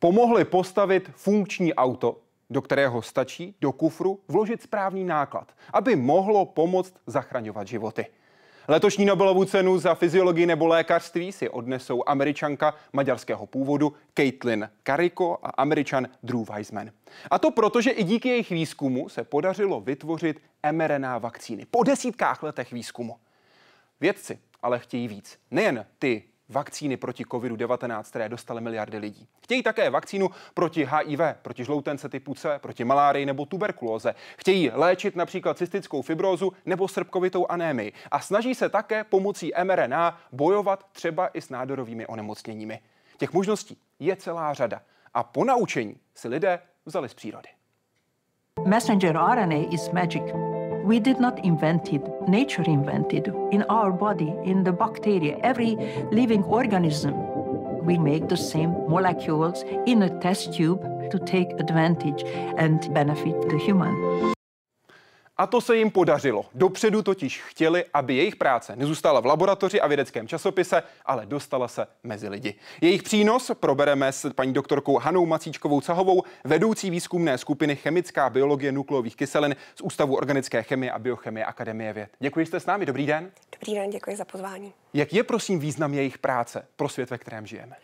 pomohly postavit funkční auto, do kterého stačí do kufru vložit správný náklad, aby mohlo pomoct zachraňovat životy. Letošní Nobelovu cenu za fyziologii nebo lékařství si odnesou američanka maďarského původu Caitlin Kariko a američan Drew Weissman. A to proto, že i díky jejich výzkumu se podařilo vytvořit mRNA vakcíny po desítkách letech výzkumu. Vědci ale chtějí víc. Nejen ty vakcíny proti COVID-19, které dostaly miliardy lidí. Chtějí také vakcínu proti HIV, proti žloutence typu C, proti malárii nebo tuberkulóze. Chtějí léčit například cystickou fibrozu nebo srpkovitou anémii. A snaží se také pomocí mRNA bojovat třeba i s nádorovými onemocněními. Těch možností je celá řada. A po naučení si lidé vzali z přírody. Messenger RNA is magic. We did not invent it. Nature invented in our body, in the bacteria, every living organism. We make the same molecules in a test tube to take advantage and benefit the human. A to se jim podařilo. Dopředu totiž chtěli, aby jejich práce nezůstala v laboratoři a vědeckém časopise, ale dostala se mezi lidi. Jejich přínos probereme s paní doktorkou Hanou Macíčkovou Cahovou, vedoucí výzkumné skupiny Chemická biologie nukleových kyselin z Ústavu organické chemie a biochemie Akademie věd. Děkuji, jste s námi. Dobrý den. Dobrý den, děkuji za pozvání. Jak je prosím význam jejich práce pro svět, ve kterém žijeme?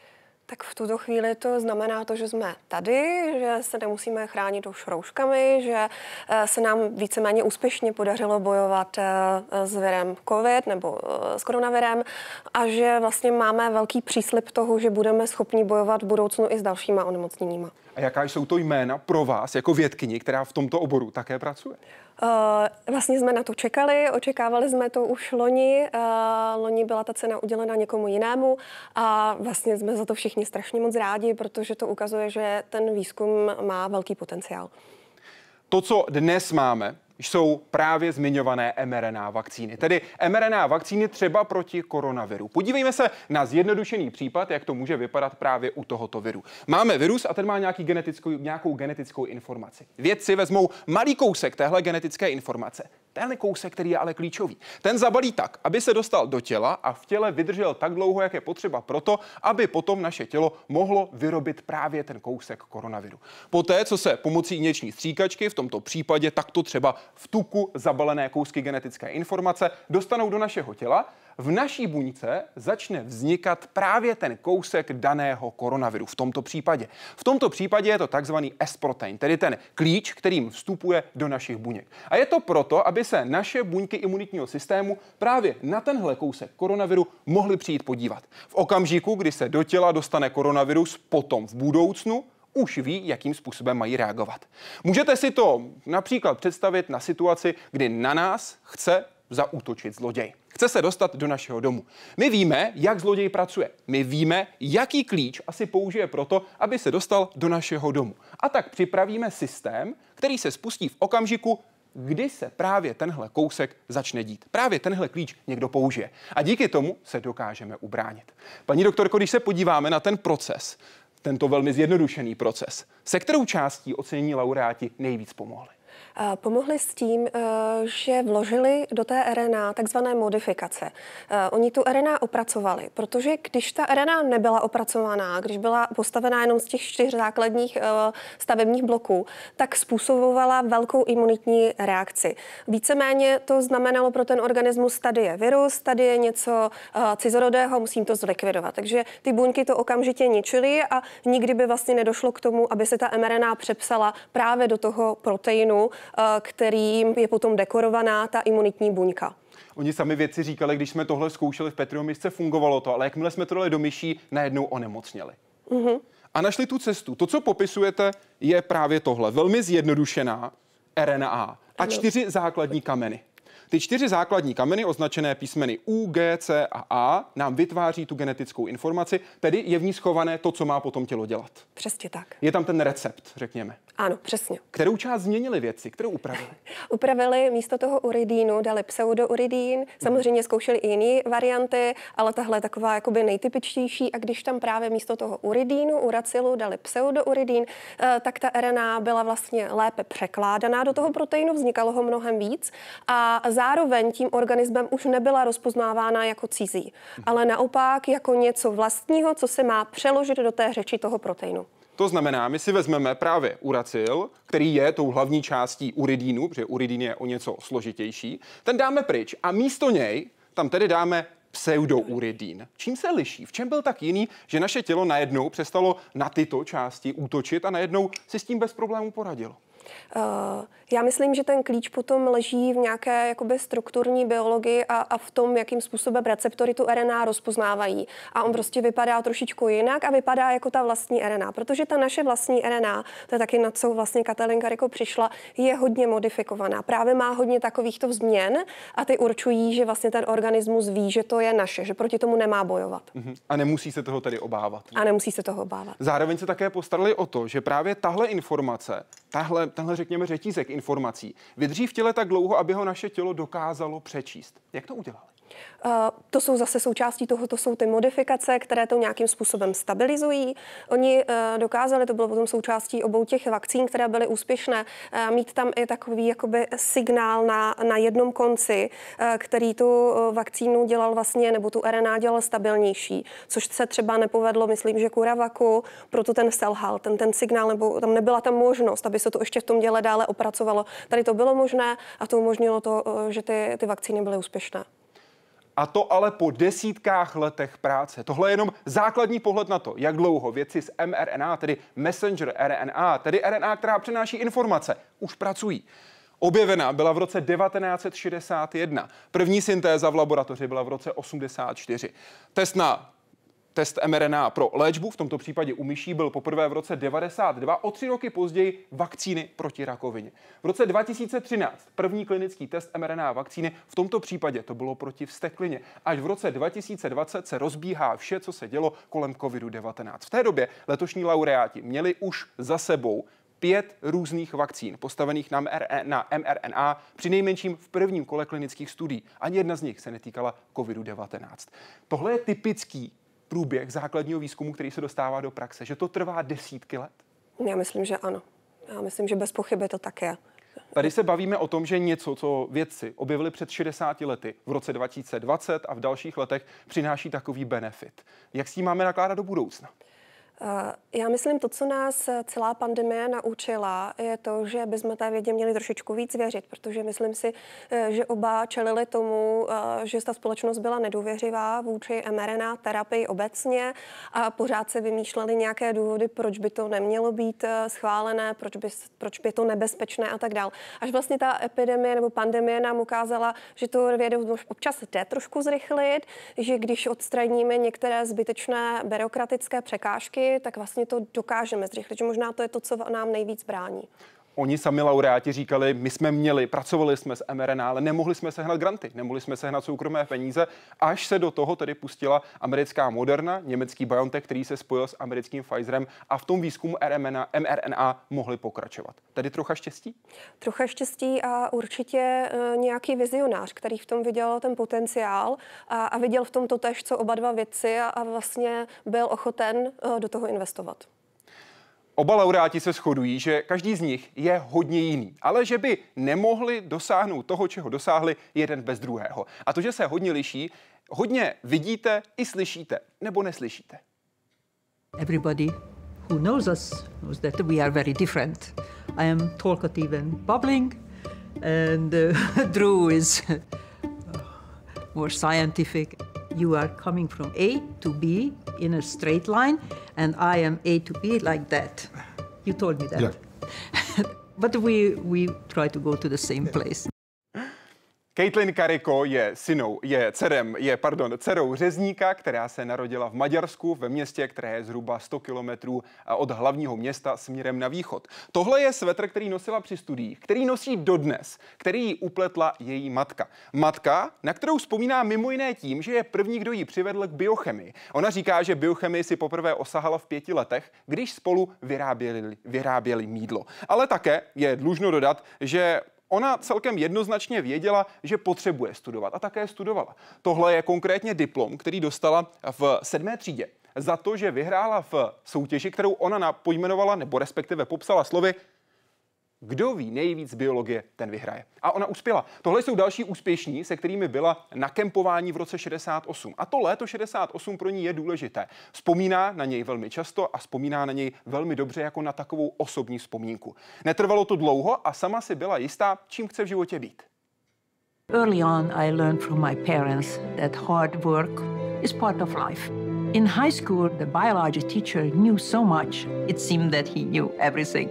Tak v tuto chvíli to znamená to, že jsme tady, že se nemusíme chránit už rouškami, že eh, se nám víceméně úspěšně podařilo bojovat eh, s virem COVID nebo eh, s koronavirem a že vlastně máme velký příslip toho, že budeme schopni bojovat v budoucnu i s dalšíma onemocněníma. A jaká jsou to jména pro vás jako vědkyni, která v tomto oboru také pracuje? Eh, vlastně jsme na to čekali, očekávali jsme to už loni. Eh, loni byla ta cena udělena někomu jinému a vlastně jsme za to všichni strašně moc rádi, protože to ukazuje, že ten výzkum má velký potenciál. To, co dnes máme, jsou právě zmiňované mRNA vakcíny. Tedy mRNA vakcíny třeba proti koronaviru. Podívejme se na zjednodušený případ, jak to může vypadat právě u tohoto viru. Máme virus a ten má nějaký genetickou, nějakou genetickou informaci. Vědci vezmou malý kousek téhle genetické informace, ten kousek, který je ale klíčový. Ten zabalí tak, aby se dostal do těla a v těle vydržel tak dlouho, jak je potřeba proto, aby potom naše tělo mohlo vyrobit právě ten kousek koronaviru. Poté, co se pomocí něční stříkačky, v tomto případě takto třeba v tuku zabalené kousky genetické informace, dostanou do našeho těla, v naší buňce začne vznikat právě ten kousek daného koronaviru v tomto případě. V tomto případě je to takzvaný S-protein, tedy ten klíč, kterým vstupuje do našich buněk. A je to proto, aby se naše buňky imunitního systému právě na tenhle kousek koronaviru mohly přijít podívat. V okamžiku, kdy se do těla dostane koronavirus potom v budoucnu, už ví, jakým způsobem mají reagovat. Můžete si to například představit na situaci, kdy na nás chce zaútočit zloděj chce se dostat do našeho domu. My víme, jak zloděj pracuje. My víme, jaký klíč asi použije proto, aby se dostal do našeho domu. A tak připravíme systém, který se spustí v okamžiku, kdy se právě tenhle kousek začne dít. Právě tenhle klíč někdo použije. A díky tomu se dokážeme ubránit. Paní doktorko, když se podíváme na ten proces, tento velmi zjednodušený proces, se kterou částí ocenění laureáti nejvíc pomohli? Pomohli s tím, eh, že vložili do té RNA takzvané modifikace. Eh, oni tu RNA opracovali, protože když ta RNA nebyla opracovaná, když byla postavená jenom z těch čtyř základních eh, stavebních bloků, tak způsobovala velkou imunitní reakci. Víceméně to znamenalo pro ten organismus, tady je virus, tady je něco cizorodého, musím to zlikvidovat. Takže ty buňky to okamžitě ničily a nikdy by vlastně nedošlo k tomu, aby se ta mRNA přepsala právě do toho proteinu, Eh, kterým je potom dekorovaná ta imunitní buňka. Oni sami věci říkali, když jsme tohle zkoušeli v Petriomisce, fungovalo to, ale jakmile jsme to dali do myší, najednou onemocněli. Mm-hmm. A našli tu cestu. To, co popisujete, je právě tohle. Velmi zjednodušená RNA a čtyři základní kameny. Ty čtyři základní kameny označené písmeny U, G, C a A nám vytváří tu genetickou informaci, tedy je v ní schované to, co má potom tělo dělat. Přesně tak. Je tam ten recept, řekněme. Ano, přesně. Kterou část změnili věci, kterou upravili? upravili místo toho uridínu, dali pseudouridín, mhm. samozřejmě zkoušeli i jiné varianty, ale tahle je taková jakoby nejtypičtější a když tam právě místo toho uridínu, uracilu dali pseudouridín, eh, tak ta RNA byla vlastně lépe překládaná do toho proteinu, vznikalo ho mnohem víc a zároveň tím organismem už nebyla rozpoznávána jako cizí, ale naopak jako něco vlastního, co se má přeložit do té řeči toho proteinu. To znamená, my si vezmeme právě uracil, který je tou hlavní částí uridínu, protože uridín je o něco složitější, ten dáme pryč a místo něj tam tedy dáme pseudouridín. Čím se liší? V čem byl tak jiný, že naše tělo najednou přestalo na tyto části útočit a najednou si s tím bez problémů poradilo? Eh, já myslím, že ten klíč potom leží v nějaké jakoby, strukturní biologii a, a v tom, jakým způsobem receptory tu RNA rozpoznávají. A on prostě vypadá trošičku jinak a vypadá jako ta vlastní RNA, protože ta naše vlastní RNA, to je taky na co vlastně Katalinka Kariko přišla, je hodně modifikovaná. Právě má hodně takovýchto změn a ty určují, že vlastně ten organismus ví, že to je naše, že proti tomu nemá bojovat. Mhm. A nemusí se toho tedy obávat. A nemusí se toho obávat. Zároveň se také postarali o to, že právě tahle informace, tahle tenhle, řekněme, řetízek informací, vydrží v těle tak dlouho, aby ho naše tělo dokázalo přečíst. Jak to udělali? Eh, to jsou zase součástí toho, to jsou ty modifikace, které to nějakým způsobem stabilizují. Oni eh, dokázali, to bylo potom součástí obou těch vakcín, které byly úspěšné, eh, mít tam i takový jakoby signál na, na jednom konci, který tu vakcínu dělal vlastně, nebo tu RNA dělal stabilnější, což se třeba nepovedlo, myslím, že kuravaku, proto ten selhal, ten, ten signál, nebo tam nebyla tam možnost, aby se to ještě v tom děle dále opracovalo. Tady to bylo možné a to umožnilo to, že ty, ty vakcíny byly úspěšné. A to ale po desítkách letech práce. Tohle je jenom základní pohled na to, jak dlouho věci z mRNA, tedy messenger RNA, tedy RNA, která přenáší informace, už pracují. Objevena byla v roce 1961. První syntéza v laboratoři byla v roce 84. Test na Test mRNA pro léčbu, v tomto případě u myší, byl poprvé v roce 92, o tři roky později vakcíny proti rakovině. V roce 2013 první klinický test mRNA vakcíny, v tomto případě to bylo proti vsteklině. Až v roce 2020 se rozbíhá vše, co se dělo kolem COVID-19. V té době letošní laureáti měli už za sebou pět různých vakcín postavených na mRNA, mRNA při nejmenším v prvním kole klinických studií. Ani jedna z nich se netýkala COVID-19. Tohle je typický průběh základního výzkumu, který se dostává do praxe, že to trvá desítky let? Já myslím, že ano. Já myslím, že bez pochyby to tak je. Tady se bavíme o tom, že něco, co vědci objevili před 60 lety v roce 2020 a v dalších letech, přináší takový benefit. Jak s tím máme nakládat do budoucna? Eh, já myslím, to, co nás eh, celá pandemie naučila, je to, že bychom té vědě měli trošičku víc věřit, protože myslím si, eh, že oba čelili tomu, že ta společnost byla nedůvěřivá vůči mRNA terapii obecně a pořád se vymýšleli nějaké důvody, proč by to nemělo být schválené, proč by, proč by to nebezpečné a tak dál. Až vlastně ta epidemie nebo pandemie nám ukázala, že to vědu občas jde trošku zrychlit, že když odstraníme některé zbytečné byrokratické překážky, tak vlastně to dokážeme zrychlit. Že možná to je to, co nám nejvíc brání oni sami laureáti říkali, my jsme měli, pracovali jsme s mRNA, ale nemohli jsme sehnat granty, nemohli jsme sehnat soukromé peníze, až se do toho tedy pustila americká Moderna, německý BioNTech, který se spojil s americkým Pfizerem a v tom výzkumu RMNA, mRNA mohli pokračovat. Tedy trocha štěstí? Trocha štěstí a určitě e, nějaký vizionář, který v tom viděl ten potenciál a, a viděl v tom to tež, co oba dva věci a, a vlastně byl ochoten e, do toho investovat. Oba laureáti se shodují, že každý z nich je hodně jiný, ale že by nemohli dosáhnout toho, čeho dosáhli jeden bez druhého. A to, že se hodně liší, hodně vidíte i slyšíte, nebo neslyšíte. Everybody who knows us knows that we are very different. I am talkative and bubbling, and uh, Drew is uh, more scientific. you are coming from A to B in a straight line, and I am A to B like that. You told me that. Yeah. but we, we try to go to the same place. Caitlin Kariko je synou, je dcerem, je, pardon, dcerou řezníka, která se narodila v Maďarsku, ve městě, které je zhruba 100 kilometrů eh, od hlavního města směrem na východ. Tohle je svetr, který nosila při studiích, který nosí dodnes, který ji upletla její matka. Matka, na kterou vzpomíná mimo jiné tím, že je první, kdo ji přivedl k biochemii. Ona říká, že biochemii si poprvé osahala v pěti letech, když spolu vyráběli, vyráběli mídlo. Ale také je dlužno dodat, že Ona celkem jednoznačně věděla, že potřebuje studovat a také studovala. Tohle je konkrétně diplom, který dostala v sedmé třídě za to, že vyhrála v soutěži, kterou ona pojmenovala nebo respektive popsala slovy kdo ví nejvíc biologie, ten vyhraje. A ona uspěla. Tohle jsou další úspěšní, se kterými byla na kempování v roce 68. A to léto 68 pro ní je důležité. Vzpomíná na něj velmi často a vzpomíná na něj velmi dobře jako na takovou osobní vzpomínku. Netrvalo to dlouho a sama si byla jistá, čím chce v životě být. Early on I learned from my parents that hard work is part of life. In high school, the biology teacher knew so much. It seemed that he knew everything,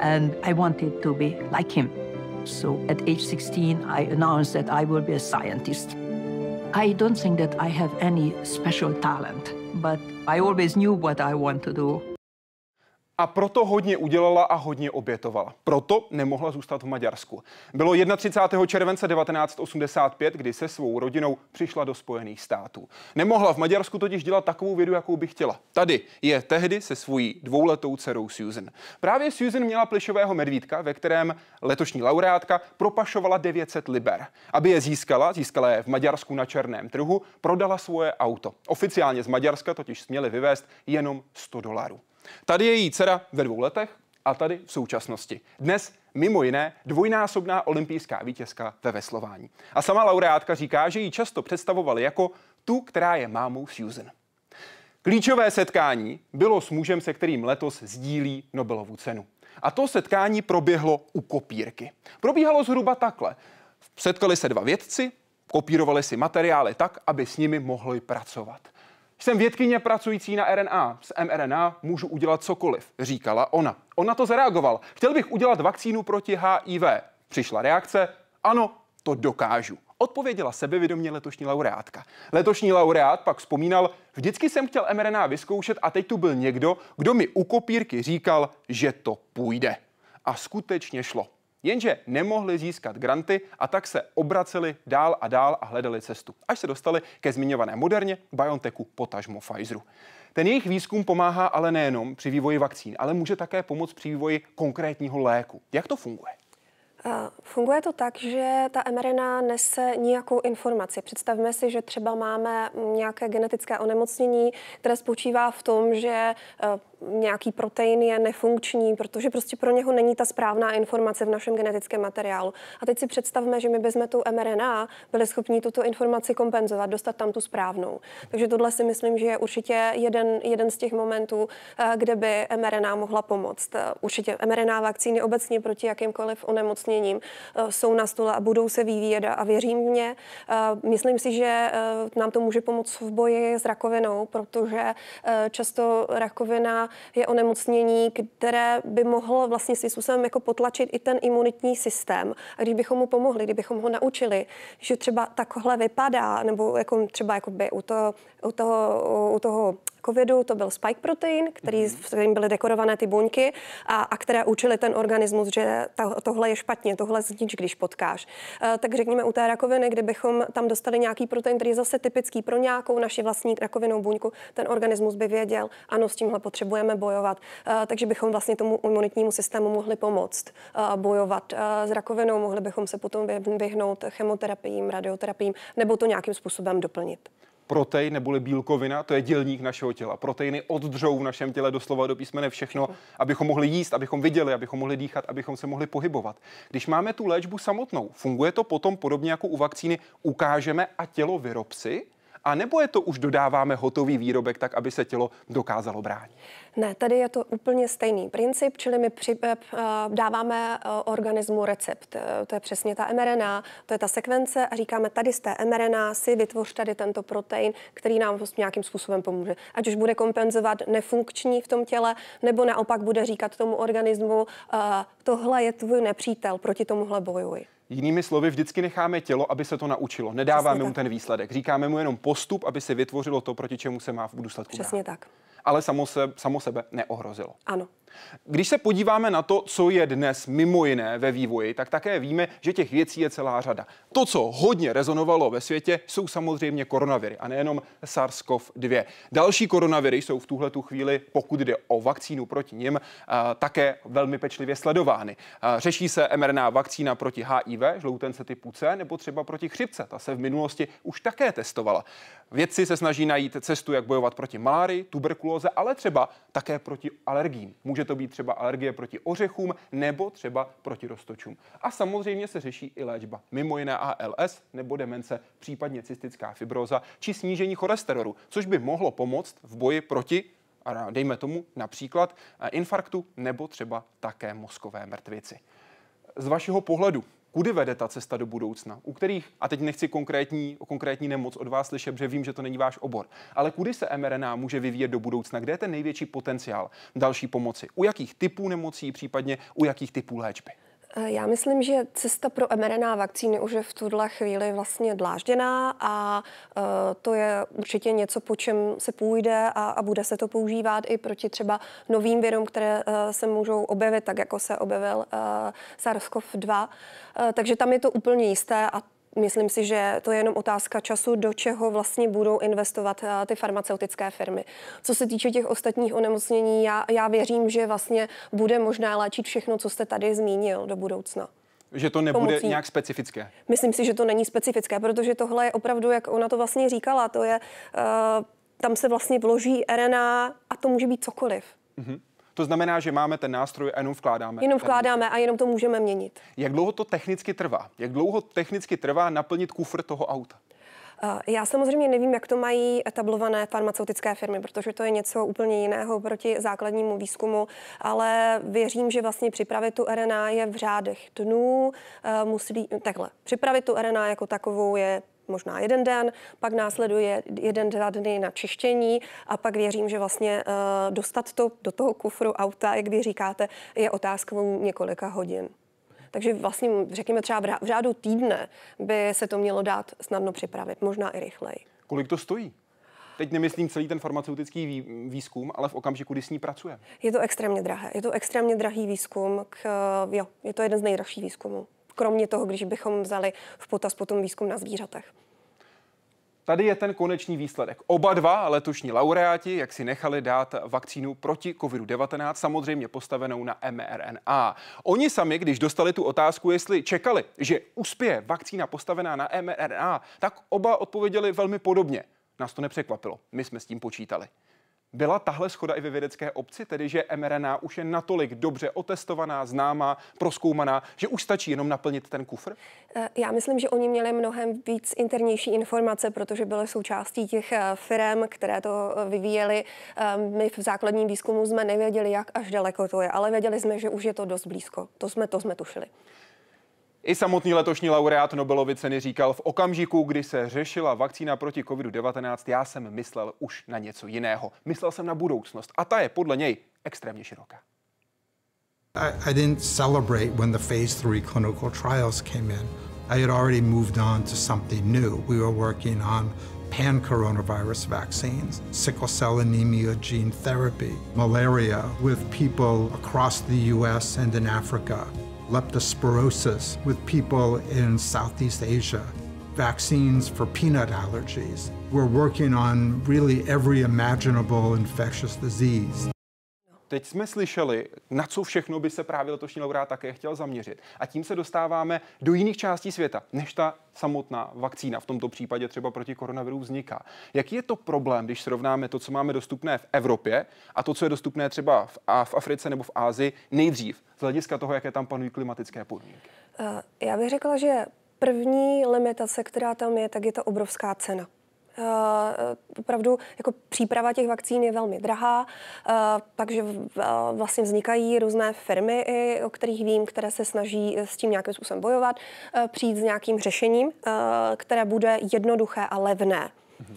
and I wanted to be like him. So at age 16, I announced that I will be a scientist. I don't think that I have any special talent, but I always knew what I want to do. a proto hodně udělala a hodně obětovala. Proto nemohla zůstat v Maďarsku. Bylo 31. července 1985, kdy se svou rodinou přišla do Spojených států. Nemohla v Maďarsku totiž dělat takovou vědu, jakou by chtěla. Tady je tehdy se svojí dvouletou dcerou Susan. Právě Susan měla plišového medvídka, ve kterém letošní laureátka propašovala 900 liber. Aby je získala, získala je v Maďarsku na černém trhu, prodala svoje auto. Oficiálně z Maďarska totiž směli vyvést jenom 100 dolarů. Tady je její dcera ve dvou letech a tady v současnosti. Dnes mimo jiné dvojnásobná olympijská vítězka ve veslování. A sama laureátka říká, že ji často představovali jako tu, která je mámou Susan. Klíčové setkání bylo s mužem, se kterým letos sdílí Nobelovu cenu. A to setkání proběhlo u kopírky. Probíhalo zhruba takhle. Setkali se dva vědci, kopírovali si materiály tak, aby s nimi mohli pracovat. Jsem vědkyně pracující na RNA. S mRNA můžu udělat cokoliv, říkala ona. Ona to zareagoval. Chtěl bych udělat vakcínu proti HIV. Přišla reakce, ano, to dokážu. Odpověděla sebevědomě letošní laureátka. Letošní laureát pak vzpomínal, vždycky jsem chtěl mRNA vyzkoušet a teď tu byl někdo, kdo mi u kopírky říkal, že to půjde. A skutečně šlo jenže nemohli získat granty a tak se obraceli dál a dál a hledali cestu, až se dostali ke zmiňované moderně BioNTechu potažmo Pfizeru. Ten jejich výzkum pomáhá ale nejenom při vývoji vakcín, ale může také pomoct při vývoji konkrétního léku. Jak to funguje? Funguje to tak, že ta mRNA nese nějakou informaci. Představme si, že třeba máme nějaké genetické onemocnění, které spočívá v tom, že eh, nějaký protein je nefunkční, protože prostě pro něho není ta správná informace v našem genetickém materiálu. A teď si představme, že my bychom tu mRNA byli schopni tuto informaci kompenzovat, dostat tam tu správnou. Takže tohle si myslím, že je určitě jeden, jeden z těch momentů, eh, kde by mRNA mohla pomoct. Eh, určitě mRNA vakcíny obecně proti jakýmkoliv onemocněním eh, jsou na stole a budou se vyvíjet a věřím mě. Myslím si, že nám to může pomoct v boji s rakovinou, protože často rakovina je onemocnění, které by mohlo vlastně svým způsobem jako potlačit i ten imunitní systém. A když bychom mu pomohli, kdybychom ho naučili, že třeba takhle vypadá, nebo jako třeba by u toho, u toho, u toho covidu, to byl spike protein, který, mm-hmm. v kterým byly dekorované ty buňky a, a které učily ten organismus, že ta, tohle je špatně, tohle znič, když potkáš. Uh, tak řekněme u té rakoviny, kdybychom tam dostali nějaký protein, který je zase typický pro nějakou naši vlastní rakovinou buňku, ten organismus by věděl, ano, s tímhle potřebujeme bojovat. Uh, takže bychom vlastně tomu imunitnímu systému mohli pomoct uh, bojovat s rakovinou, mohli bychom se potom vyhnout chemoterapiím, radioterapiím nebo to nějakým způsobem doplnit protein neboli bílkovina, to je dělník našeho těla. Proteiny oddřou v našem těle doslova do písmene všechno, abychom mohli jíst, abychom viděli, abychom mohli dýchat, abychom se mohli pohybovat. Když máme tu léčbu samotnou, funguje to potom podobně jako u vakcíny, ukážeme a tělo vyrobci, a nebo je to už dodáváme hotový výrobek tak, aby se tělo dokázalo bránit? Ne, tady je to úplně stejný princip, čili my při, eh, eh, dáváme eh, organismu recept. To je přesně ta mRNA, to je ta sekvence a říkáme, tady z té mRNA si vytvoř tady tento protein, který nám vlastně nějakým způsobem pomůže. Ať už bude kompenzovat nefunkční v tom těle, nebo naopak bude říkat tomu organismu, tohle je tvůj nepřítel, proti tomuhle bojuji. Jinými slovy, vždycky necháme tělo, aby se to naučilo. Nedáváme Přesně mu tak. ten výsledek. Říkáme mu jenom postup, aby se vytvořilo to, proti čemu se má v důsledku Přesně dát. tak. Ale samo, se, samo sebe neohrozilo. Ano. Když se podíváme na to, co je dnes mimo jiné ve vývoji, tak také víme, že těch věcí je celá řada. To, co hodně rezonovalo ve světě, jsou samozřejmě koronaviry a nejenom SARS-CoV-2. Další koronaviry jsou v tuhletu chvíli, pokud jde o vakcínu proti nim, také velmi pečlivě sledovány. Řeší se mRNA vakcína proti HIV, žloutence typu C, nebo třeba proti chřipce. Ta se v minulosti už také testovala. Vědci se snaží najít cestu, jak bojovat proti malárii, tuberkulóze, ale třeba také proti alergím. Může Může to být třeba alergie proti ořechům nebo třeba proti roztočům. A samozřejmě se řeší i léčba, mimo jiné ALS nebo demence, případně cystická fibroza či snížení cholesterolu, což by mohlo pomoct v boji proti a dejme tomu například eh, infarktu nebo třeba také mozkové mrtvici. Z vašeho pohledu, kudy vede ta cesta do budoucna, u kterých, a teď nechci konkrétní, konkrétní nemoc od vás slyšet, protože vím, že to není váš obor, ale kudy se mRNA může vyvíjet do budoucna, kde je ten největší potenciál další pomoci, u jakých typů nemocí, případně u jakých typů léčby. Eh, já myslím, že cesta pro mRNA vakcíny už je v tuhle chvíli vlastně dlážděná a eh, to je určitě něco, po čem se půjde a, a bude se to používat i proti třeba novým virům, které eh, se můžou objevit, tak jako se objevil SARS-CoV-2. Takže tam je to úplně jisté a Myslím si, že to je jenom otázka času, do čeho vlastně budou investovat eh, ty farmaceutické firmy. Co se týče těch ostatních onemocnění, já, já věřím, že vlastně bude možné léčit všechno, co jste tady zmínil do budoucna. Že to nebude pomocí. nějak specifické? Myslím si, že to není specifické, protože tohle je opravdu, jak ona to vlastně říkala, to je, uh, tam se vlastně vloží RNA a to může být cokoliv. Mm-hmm. To znamená, že máme ten nástroj a jenom vkládáme. Jenom vkládáme a jenom to můžeme měnit. Jak dlouho to technicky trvá? Jak dlouho technicky trvá naplnit kufr toho auta? Já samozřejmě nevím, jak to mají etablované farmaceutické firmy, protože to je něco úplně jiného proti základnímu výzkumu, ale věřím, že vlastně připravit tu RNA je v řádech dnů. Musí, takhle, připravit tu RNA jako takovou je možná jeden den, pak následuje jeden, dva dny na čištění a pak věřím, že vlastně uh, dostat to do toho kufru auta, jak vy říkáte, je otázkou několika hodin. Takže vlastně, řekněme třeba v řádu týdne by se to mělo dát snadno připravit, možná i rychleji. Kolik to stojí? Teď nemyslím celý ten farmaceutický výzkum, ale v okamžiku, kdy s ní pracuje. Je to extrémně drahé. Je to extrémně drahý výzkum. K, jo, je to jeden z nejdražších výzkumů kromě toho, když bychom vzali v potaz potom výzkum na zvířatech. Tady je ten konečný výsledek. Oba dva letošní laureáti, jak si nechali dát vakcínu proti COVID-19, samozřejmě postavenou na mRNA. Oni sami, když dostali tu otázku, jestli čekali, že uspěje vakcína postavená na mRNA, tak oba odpověděli velmi podobně. Nás to nepřekvapilo. My jsme s tím počítali. Byla tahle schoda i ve vědecké obci, tedy že mRNA už je natolik dobře otestovaná, známá, proskoumaná, že už stačí jenom naplnit ten kufr? Eh, já myslím, že oni měli mnohem víc internější informace, protože byly součástí těch eh, firm, které to eh, vyvíjeli. My v základním výzkumu jsme nevěděli, jak až daleko to je, ale věděli jsme, že už je to dost blízko. To jsme, to jsme tušili. I samotný letošní laureát Nobelovy ceny říkal, v okamžiku, kdy se řešila vakcína proti COVID-19, já jsem myslel už na něco jiného. Myslel jsem na budoucnost a ta je podle něj extrémně široká. I, I didn't celebrate when the phase three clinical trials came in. I had already moved on to something new. We were working on pan coronavirus vaccines, sickle cell anemia gene therapy, malaria with people across the US and in Africa. leptospirosis with people in Southeast Asia, vaccines for peanut allergies. We're working on really every imaginable infectious disease. Teď jsme slyšeli, na co všechno by se právě letošní laureát také chtěl zaměřit. A tím se dostáváme do jiných částí světa, než ta samotná vakcína, v tomto případě třeba proti koronaviru, vzniká. Jaký je to problém, když srovnáme to, co máme dostupné v Evropě a to, co je dostupné třeba v, v Africe nebo v Ázii nejdřív, z hlediska toho, jaké tam panují klimatické podmínky? Eh, já bych řekla, že první limitace, která tam je, tak je ta obrovská cena. Uh, opravdu jako příprava těch vakcín je velmi drahá, uh, takže uh, vlastně vznikají různé firmy, i, o kterých vím, které se snaží s tím nějakým způsobem bojovat, přijít s nějakým řešením, které bude jednoduché a levné. Uh,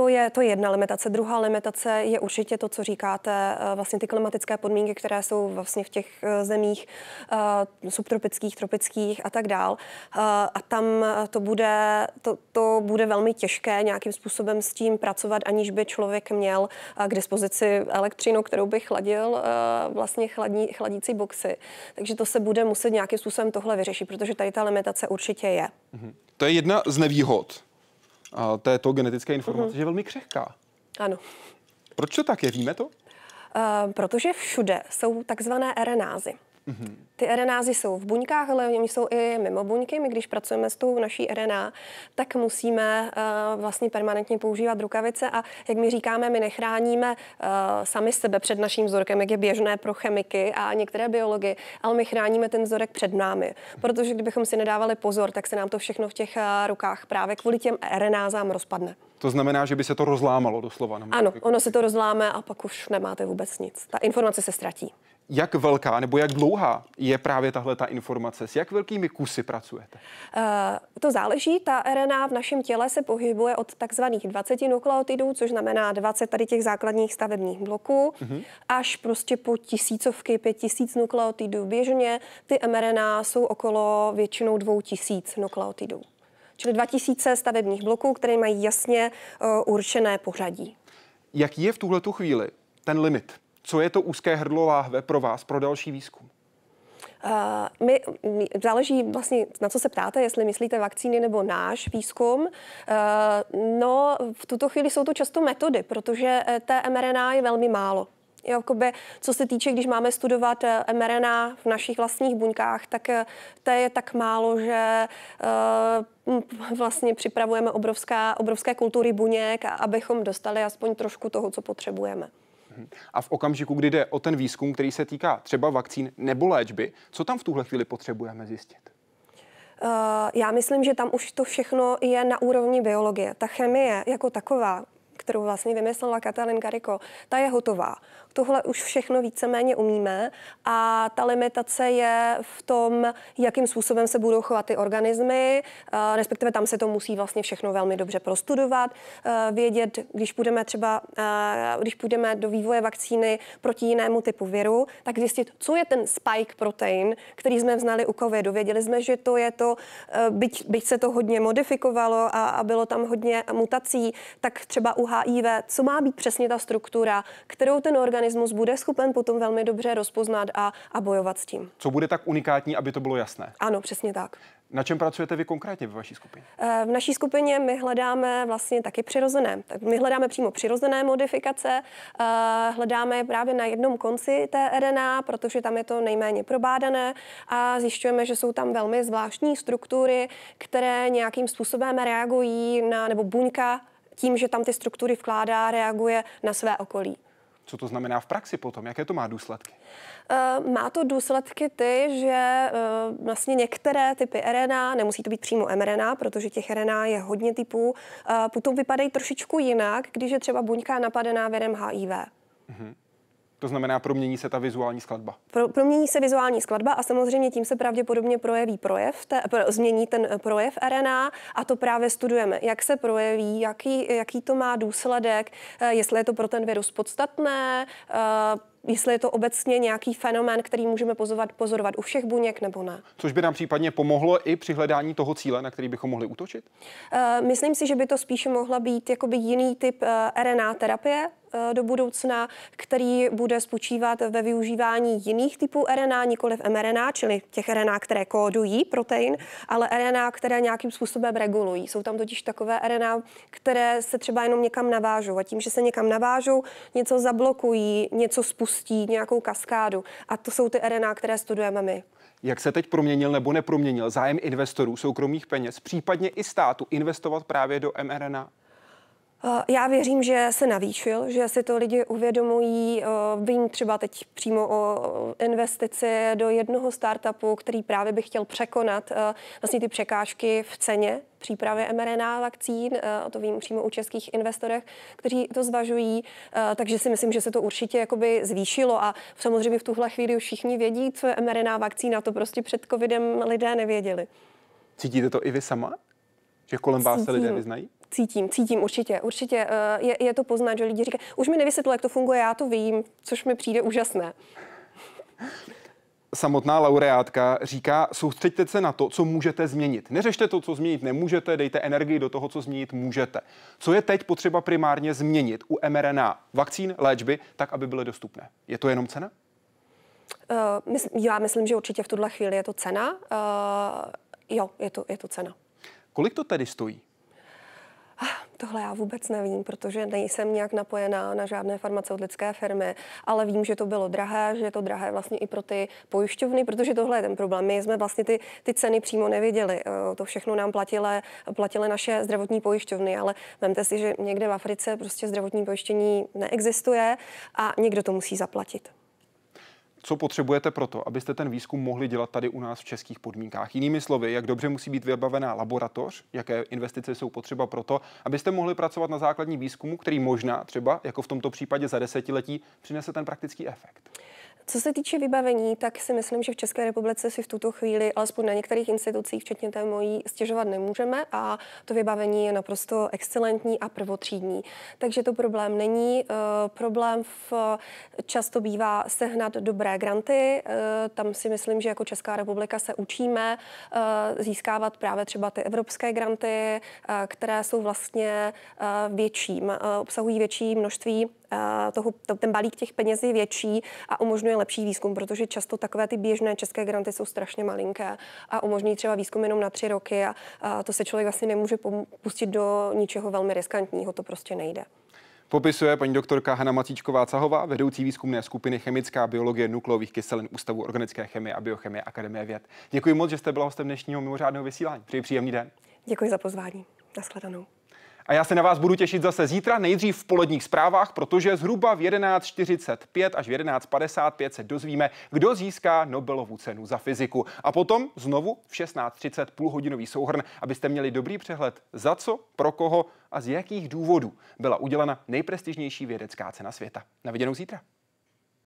to je, to je jedna limitace. Druhá limitace je určitě to, co říkáte, eh, vlastně ty klimatické podmínky, které jsou vlastně v těch eh, zemích eh, subtropických, tropických a tak dál. A tam to bude, to, to bude velmi těžké nějakým způsobem s tím pracovat, aniž by člověk měl k dispozici elektřinu, kterou by chladil vlastně chladní, chladící boxy. Takže to se bude muset nějakým způsobem tohle vyřešit, protože tady ta limitace určitě je. Mhm. To je jedna z nevýhod této genetické informace, mm-hmm. že je velmi křehká. Ano. Proč to tak je? Víme to? Uh, protože všude jsou takzvané RNázy. Mm-hmm. Ty RNázy jsou v buňkách, ale oni jsou i mimo buňky. My, když pracujeme s tou naší RNA, tak musíme uh, vlastně permanentně používat rukavice a jak my říkáme, my nechráníme uh, sami sebe před naším vzorkem, jak je běžné pro chemiky a některé biology, ale my chráníme ten vzorek před námi. Protože kdybychom si nedávali pozor, tak se nám to všechno v těch uh, rukách právě kvůli těm RNázám rozpadne. To znamená, že by se to rozlámalo doslova. Ano, ono se to rozláme a pak už nemáte vůbec nic. Ta informace se ztratí jak velká nebo jak dlouhá je právě tahle ta informace? S jak velkými kusy pracujete? Uh, to záleží. Ta RNA v našem těle se pohybuje od takzvaných 20 nukleotidů, což znamená 20 tady těch základních stavebních bloků, uh-huh. až prostě po tisícovky, pět tisíc nukleotidů. Běžně ty mRNA jsou okolo většinou dvou tisíc nukleotidů. Čili 2000 stavebních bloků, které mají jasně uh, určené pořadí. Jaký je v tuhletu chvíli ten limit? Co je to úzké hrdlo láhve pro vás, pro další výzkum? Uh, my, my, záleží vlastně, na co se ptáte, jestli myslíte vakcíny nebo náš výzkum. Uh, no, v tuto chvíli jsou to často metody, protože eh, té mRNA je velmi málo. Jakoby, co se týče, když máme studovat eh, mRNA v našich vlastních buňkách, tak eh, to je tak málo, že uh, vlastně připravujeme obrovská, obrovské kultury buněk, abychom dostali aspoň trošku toho, co potřebujeme. Mhm. A v okamžiku, kdy jde o ten výzkum, který se týká třeba vakcín nebo léčby, co tam v tuhle chvíli potřebujeme zjistit? Eh, já myslím, že tam už to všechno je na úrovni biologie. Ta chemie jako taková, kterou vlastně vymyslela Katalin Kariko, ta je hotová. Tohle už všechno víceméně umíme a ta limitace je v tom, jakým způsobem se budou chovat ty organismy, eh, respektive tam se to musí vlastně všechno velmi dobře prostudovat, eh, vědět, když půjdeme třeba, eh, když půjdeme do vývoje vakcíny proti jinému typu viru, tak zjistit, co je ten spike protein, který jsme vznali u covidu. Věděli jsme, že to je to, byť, byť se to hodně modifikovalo a, a bylo tam hodně mutací, tak třeba u HIV, co má být přesně ta struktura, kterou ten organismus organismus bude schopen potom velmi dobře rozpoznat a, a bojovat s tím. Co bude tak unikátní, aby to bylo jasné? Ano, přesně tak. Na čem pracujete vy konkrétně ve vaší skupině? Eh, v naší skupině my hledáme vlastně taky přirozené. Tak my hledáme přímo přirozené modifikace, eh, hledáme je právě na jednom konci té RNA, protože tam je to nejméně probádané a zjišťujeme, že jsou tam velmi zvláštní struktury, které nějakým způsobem reagují na, nebo buňka tím, že tam ty struktury vkládá, reaguje na své okolí. Co to znamená v praxi potom? Jaké to má důsledky? Eh, má to důsledky ty, že eh, vlastně některé typy RNA, nemusí to být přímo mRNA, protože těch RNA je hodně typů, eh, potom vypadají trošičku jinak, když je třeba buňka napadená věrem HIV. Mm-hmm. To znamená, promění se ta vizuální skladba. Pro, promění se vizuální skladba a samozřejmě tím se pravděpodobně projeví projev, te, pro, změní ten eh, projev RNA a to právě studujeme, jak se projeví, jaký, jaký to má důsledek, eh, jestli je to pro ten virus podstatné, eh, jestli je to obecně nějaký fenomén, který můžeme pozovat, pozorovat u všech buněk nebo ne. Což by nám případně pomohlo i při hledání toho cíle, na který bychom mohli útočit? myslím si, že by to spíše mohla být jakoby jiný typ RNA terapie, Eh, do budoucna, který bude spočívat ve využívání jiných typů RNA, nikoli v mRNA, čili těch RNA, které kódují protein, ale RNA, které nějakým způsobem regulují. Jsou tam totiž takové RNA, které se třeba jenom někam navážou a tím, že se někam navážou, něco zablokují, něco spustí, nějakou kaskádu. A to jsou ty RNA, které studujeme my. Jak se teď proměnil nebo neproměnil zájem investorů soukromých peněz, případně i státu investovat právě do mRNA Eh, já věřím, že se navýšil, že si to lidi uvědomují. Eh, vím třeba teď přímo o eh, investici do jednoho startupu, který právě by chtěl překonat vlastně ty překážky v ceně přípravy mRNA vakcín, to vím přímo u českých investorech, kteří to zvažují, takže si myslím, že se to určitě jakoby zvýšilo a samozřejmě v tuhle chvíli už všichni vědí, co je mRNA vakcína, to prostě před covidem lidé nevěděli. Cítíte to i vy sama? Že kolem vás se lidé vyznají? Cítím, cítím určitě, určitě. Eh, je, je to poznat, že lidi říkají, už mi nevysvětlo, jak to funguje, já to vím, což mi přijde úžasné. Samotná laureátka říká, soustřeďte se na to, co můžete změnit. Neřešte to, co změnit nemůžete, dejte energii do toho, co změnit můžete. Co je teď potřeba primárně změnit u mRNA vakcín, léčby, tak, aby byly dostupné? Je to jenom cena? Eh, já myslím, že určitě v tuhle chvíli je to cena. Eh, jo, je to, je to cena. Kolik to tedy stojí? Tohle já vůbec nevím, protože nejsem nějak napojená na žádné farmaceutické firmy, ale vím, že to bylo drahé, že je to drahé vlastně i pro ty pojišťovny, protože tohle je ten problém. My jsme vlastně ty, ty ceny přímo neviděli. Eh, to všechno nám platily, platile naše zdravotní pojišťovny, ale vemte si, že někde v Africe prostě zdravotní pojištění neexistuje a někdo to musí zaplatit co potřebujete pro to, abyste ten výzkum mohli dělat tady u nás v českých podmínkách. Jinými slovy, jak dobře musí být vybavená laboratoř, jaké investice jsou potřeba pro to, abyste mohli pracovat na základní výzkumu, který možná třeba, jako v tomto případě za desetiletí, přinese ten praktický efekt. Co se týče vybavení, tak si myslím, že v České republice si v tuto chvíli, alespoň na některých institucích, včetně té mojí, stěžovat nemůžeme a to vybavení je naprosto excelentní a prvotřídní. Takže to problém není. Eh, problém v, často bývá sehnat dobré granty. Eh, tam si myslím, že jako Česká republika se učíme eh, získávat právě třeba ty evropské granty, které jsou vlastně větším, obsahují větší množství toho, ten balík těch peněz je větší a umožňuje lepší výzkum, protože často takové ty běžné české granty jsou strašně malinké a umožní třeba výzkum jenom na tři roky a, a to se člověk vlastně nemůže pustit do ničeho velmi riskantního, to prostě nejde. Popisuje paní doktorka Hana Macíčková-Cahová, vedoucí výzkumné skupiny Chemická biologie nukleových kyselin Ústavu organické chemie a biochemie Akademie věd. Děkuji moc, že jste byla hostem dnešního mimořádného vysílání. Přeji příjemný den. Děkuji za pozvání. Naschledanou. A já se na vás budu těšit zase zítra, nejdřív v poledních zprávách, protože zhruba v 11.45 až v 11.55 se dozvíme, kdo získá Nobelovu cenu za fyziku. A potom znovu v 16.30 půlhodinový souhrn, abyste měli dobrý přehled, za co, pro koho a z jakých důvodů byla udělena nejprestižnější vědecká cena světa. Na viděnou zítra.